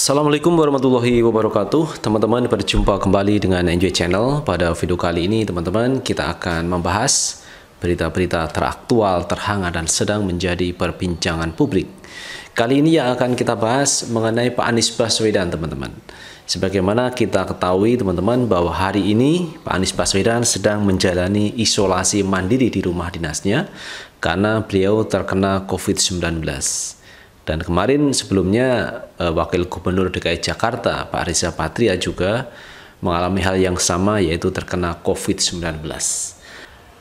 Assalamualaikum warahmatullahi wabarakatuh Teman-teman berjumpa kembali dengan Enjoy Channel Pada video kali ini teman-teman kita akan membahas Berita-berita teraktual, terhangat dan sedang menjadi perbincangan publik Kali ini yang akan kita bahas mengenai Pak Anies Baswedan teman-teman Sebagaimana kita ketahui teman-teman bahwa hari ini Pak Anies Baswedan sedang menjalani isolasi mandiri di rumah dinasnya Karena beliau terkena COVID-19 dan kemarin sebelumnya eh, Wakil Gubernur DKI Jakarta Pak Riza Patria juga mengalami hal yang sama yaitu terkena COVID-19.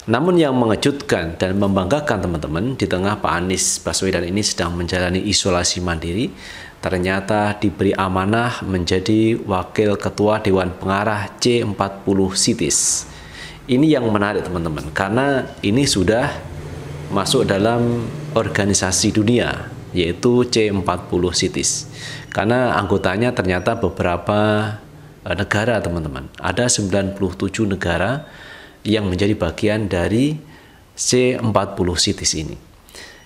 Namun yang mengejutkan dan membanggakan teman-teman di tengah Pak Anies Baswedan ini sedang menjalani isolasi mandiri, ternyata diberi amanah menjadi Wakil Ketua Dewan Pengarah C40 Cities. Ini yang menarik teman-teman, karena ini sudah masuk dalam organisasi dunia yaitu C40 Cities Karena anggotanya ternyata beberapa eh, negara, teman-teman. Ada 97 negara yang menjadi bagian dari C40 Cities ini.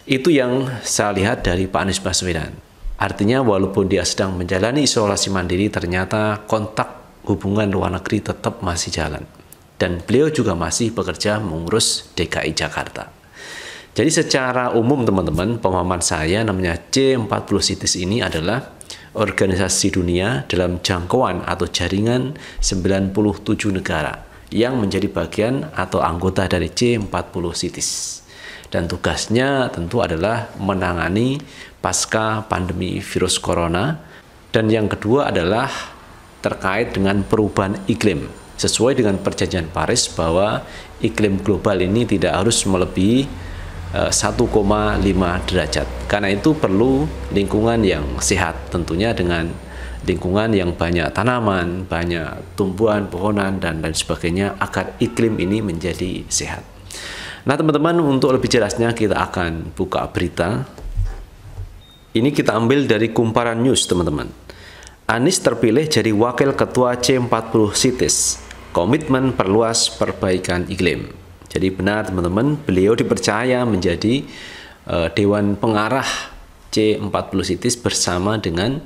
Itu yang saya lihat dari Pak Anies Baswedan. Artinya walaupun dia sedang menjalani isolasi mandiri, ternyata kontak hubungan luar negeri tetap masih jalan. Dan beliau juga masih bekerja mengurus DKI Jakarta. Jadi secara umum teman-teman, pemahaman saya namanya C40 cities ini adalah organisasi dunia dalam jangkauan atau jaringan 97 negara yang menjadi bagian atau anggota dari C40 cities Dan tugasnya tentu adalah menangani pasca pandemi virus corona dan yang kedua adalah terkait dengan perubahan iklim sesuai dengan perjanjian Paris bahwa iklim global ini tidak harus melebihi 1,5 eh, derajat. Karena itu perlu lingkungan yang sehat tentunya dengan lingkungan yang banyak tanaman, banyak tumbuhan, pohonan dan lain sebagainya agar iklim ini menjadi sehat. Nah, teman-teman, untuk lebih jelasnya kita akan buka berita. Ini kita ambil dari Kumparan News, teman-teman. Anies terpilih jadi wakil ketua C40 Cities. Komitmen perluas perbaikan iklim. Jadi benar teman-teman, beliau dipercaya menjadi uh, dewan pengarah C40 Cities bersama dengan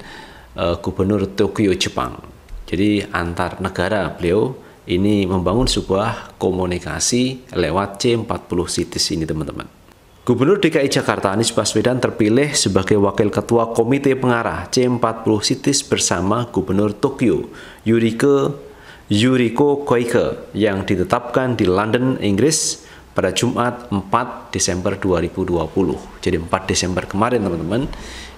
uh, gubernur Tokyo Jepang. Jadi antar negara beliau ini membangun sebuah komunikasi lewat C40 Cities ini teman-teman. Gubernur DKI Jakarta Anies Baswedan terpilih sebagai wakil ketua komite pengarah C40 Cities bersama Gubernur Tokyo Yurike Yuriko Koike yang ditetapkan di London, Inggris pada Jumat 4 Desember 2020. Jadi 4 Desember kemarin teman-teman,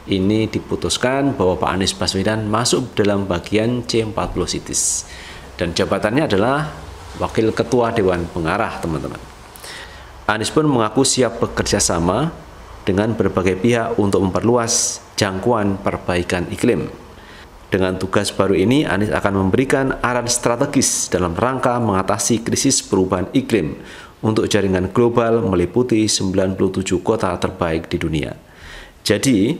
ini diputuskan bahwa Pak Anies Baswedan masuk dalam bagian C40 Cities. Dan jabatannya adalah Wakil Ketua Dewan Pengarah, teman-teman. Anies pun mengaku siap bekerja sama dengan berbagai pihak untuk memperluas jangkauan perbaikan iklim dengan tugas baru ini, Anies akan memberikan arahan strategis dalam rangka mengatasi krisis perubahan iklim untuk jaringan global meliputi 97 kota terbaik di dunia. Jadi,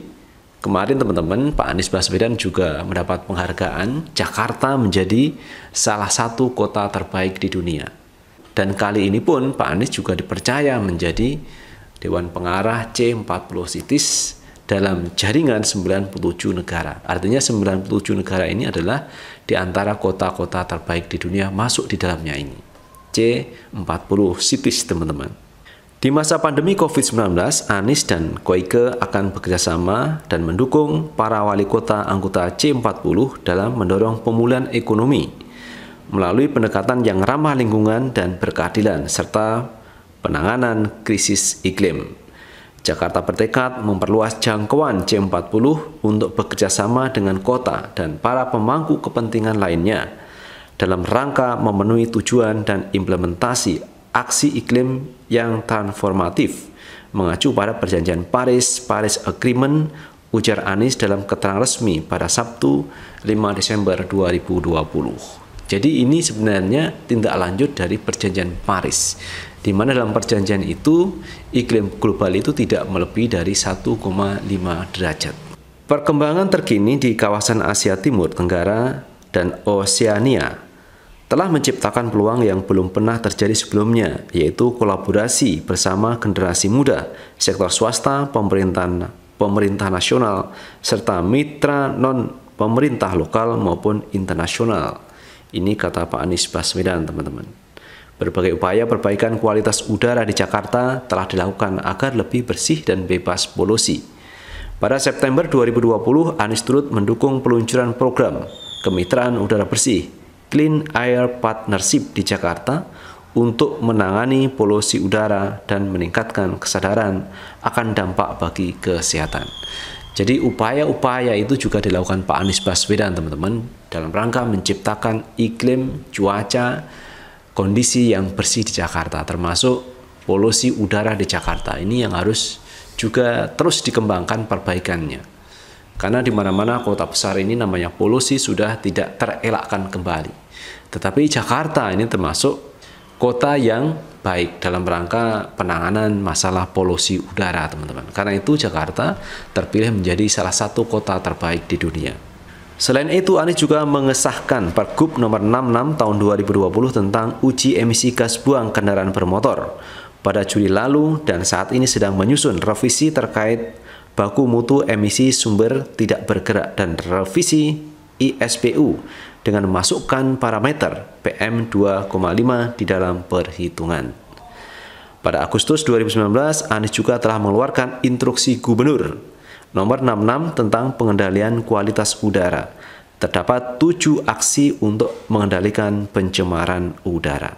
kemarin teman-teman, Pak Anies Baswedan juga mendapat penghargaan Jakarta menjadi salah satu kota terbaik di dunia. Dan kali ini pun Pak Anies juga dipercaya menjadi Dewan Pengarah C40 Cities dalam jaringan 97 negara. Artinya 97 negara ini adalah di antara kota-kota terbaik di dunia masuk di dalamnya ini. C40 cities, teman-teman. Di masa pandemi COVID-19, Anies dan Koike akan bekerjasama dan mendukung para wali kota anggota C40 dalam mendorong pemulihan ekonomi melalui pendekatan yang ramah lingkungan dan berkeadilan serta penanganan krisis iklim. Jakarta bertekad memperluas jangkauan C40 untuk bekerjasama dengan kota dan para pemangku kepentingan lainnya dalam rangka memenuhi tujuan dan implementasi aksi iklim yang transformatif mengacu pada perjanjian Paris, Paris Agreement, ujar Anies dalam keterangan resmi pada Sabtu 5 Desember 2020. Jadi ini sebenarnya tindak lanjut dari perjanjian Paris di mana dalam perjanjian itu iklim global itu tidak melebihi dari 1,5 derajat. Perkembangan terkini di kawasan Asia Timur, Tenggara, dan Oseania telah menciptakan peluang yang belum pernah terjadi sebelumnya, yaitu kolaborasi bersama generasi muda, sektor swasta, pemerintahan, pemerintah nasional, serta mitra non-pemerintah lokal maupun internasional. Ini kata Pak Anies Baswedan, teman-teman. Berbagai upaya perbaikan kualitas udara di Jakarta telah dilakukan agar lebih bersih dan bebas polusi. Pada September 2020, Anies turut mendukung peluncuran program Kemitraan Udara Bersih Clean Air Partnership di Jakarta untuk menangani polusi udara dan meningkatkan kesadaran akan dampak bagi kesehatan. Jadi upaya-upaya itu juga dilakukan Pak Anies Baswedan teman-teman dalam rangka menciptakan iklim cuaca kondisi yang bersih di Jakarta termasuk polusi udara di Jakarta ini yang harus juga terus dikembangkan perbaikannya karena di mana-mana kota besar ini namanya polusi sudah tidak terelakkan kembali tetapi Jakarta ini termasuk kota yang baik dalam rangka penanganan masalah polusi udara, teman-teman. Karena itu Jakarta terpilih menjadi salah satu kota terbaik di dunia. Selain itu, Anies juga mengesahkan Pergub nomor 66 tahun 2020 tentang uji emisi gas buang kendaraan bermotor pada Juli lalu dan saat ini sedang menyusun revisi terkait baku mutu emisi sumber tidak bergerak dan revisi ISPU dengan memasukkan parameter PM2,5 di dalam perhitungan. Pada Agustus 2019, Anies juga telah mengeluarkan instruksi gubernur nomor 66 tentang pengendalian kualitas udara. Terdapat tujuh aksi untuk mengendalikan pencemaran udara.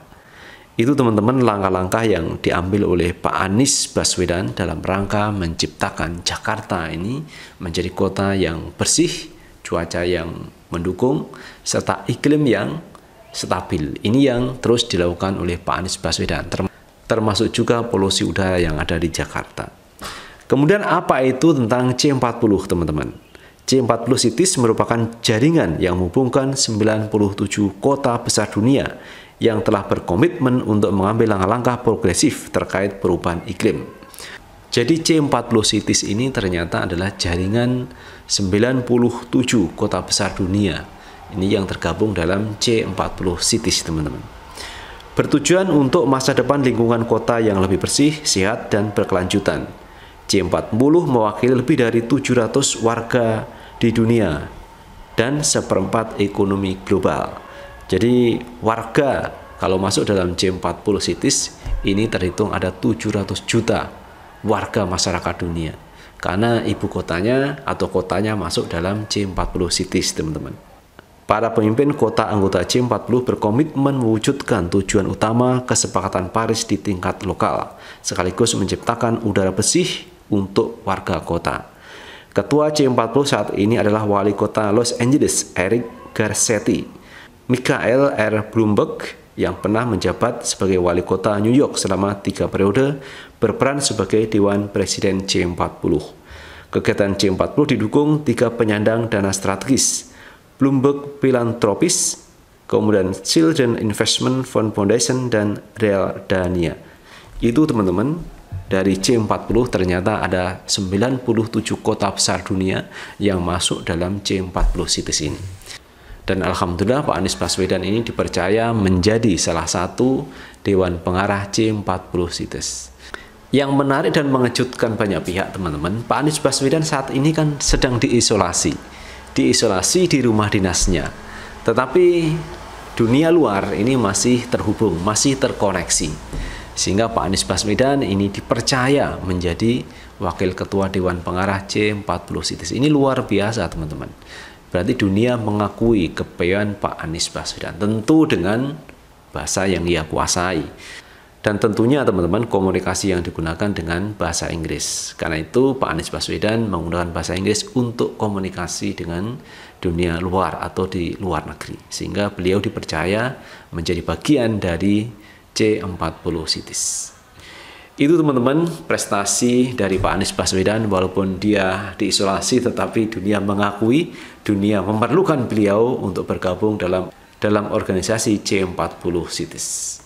Itu teman-teman langkah-langkah yang diambil oleh Pak Anies Baswedan dalam rangka menciptakan Jakarta ini menjadi kota yang bersih, cuaca yang mendukung, serta iklim yang stabil. Ini yang terus dilakukan oleh Pak Anies Baswedan, termasuk juga polusi udara yang ada di Jakarta. Kemudian apa itu tentang C40 teman-teman? C40 Cities merupakan jaringan yang menghubungkan 97 kota besar dunia yang telah berkomitmen untuk mengambil langkah-langkah progresif terkait perubahan iklim. Jadi C40 cities ini ternyata adalah jaringan 97 kota besar dunia. Ini yang tergabung dalam C40 cities, teman-teman. Bertujuan untuk masa depan lingkungan kota yang lebih bersih, sehat, dan berkelanjutan. C40 mewakili lebih dari 700 warga di dunia dan seperempat ekonomi global. Jadi warga kalau masuk dalam c 40 cities ini terhitung ada 700 juta warga masyarakat dunia karena ibu kotanya atau kotanya masuk dalam C40 cities teman-teman. Para pemimpin kota anggota C40 berkomitmen mewujudkan tujuan utama kesepakatan Paris di tingkat lokal, sekaligus menciptakan udara bersih untuk warga kota. Ketua C40 saat ini adalah wali kota Los Angeles, Eric Garcetti. Michael R. Bloomberg yang pernah menjabat sebagai wali kota New York selama tiga periode, berperan sebagai Dewan Presiden C40. Kegiatan C40 didukung tiga penyandang dana strategis, Bloomberg Philanthropies, kemudian Children Investment Fund Foundation, dan Real Dania. Itu teman-teman, dari C40 ternyata ada 97 kota besar dunia yang masuk dalam C40 Citizen. ini. Dan alhamdulillah Pak Anies Baswedan ini dipercaya menjadi salah satu dewan pengarah C40 Sites. Yang menarik dan mengejutkan banyak pihak teman-teman, Pak Anies Baswedan saat ini kan sedang diisolasi. Diisolasi di rumah dinasnya. Tetapi dunia luar ini masih terhubung, masih terkoneksi. Sehingga Pak Anies Baswedan ini dipercaya menjadi Wakil Ketua Dewan Pengarah C40 Sites. Ini luar biasa teman-teman. Berarti dunia mengakui kepeyan Pak Anies Baswedan, tentu dengan bahasa yang ia kuasai. Dan tentunya teman-teman komunikasi yang digunakan dengan bahasa Inggris. Karena itu Pak Anies Baswedan menggunakan bahasa Inggris untuk komunikasi dengan dunia luar atau di luar negeri. Sehingga beliau dipercaya menjadi bagian dari C40 Cities. Itu teman-teman prestasi dari Pak Anies Baswedan walaupun dia diisolasi tetapi dunia mengakui, dunia memerlukan beliau untuk bergabung dalam dalam organisasi C40 Cities.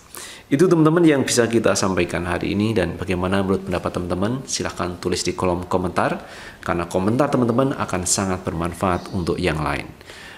Itu teman-teman yang bisa kita sampaikan hari ini dan bagaimana menurut pendapat teman-teman silahkan tulis di kolom komentar karena komentar teman-teman akan sangat bermanfaat untuk yang lain.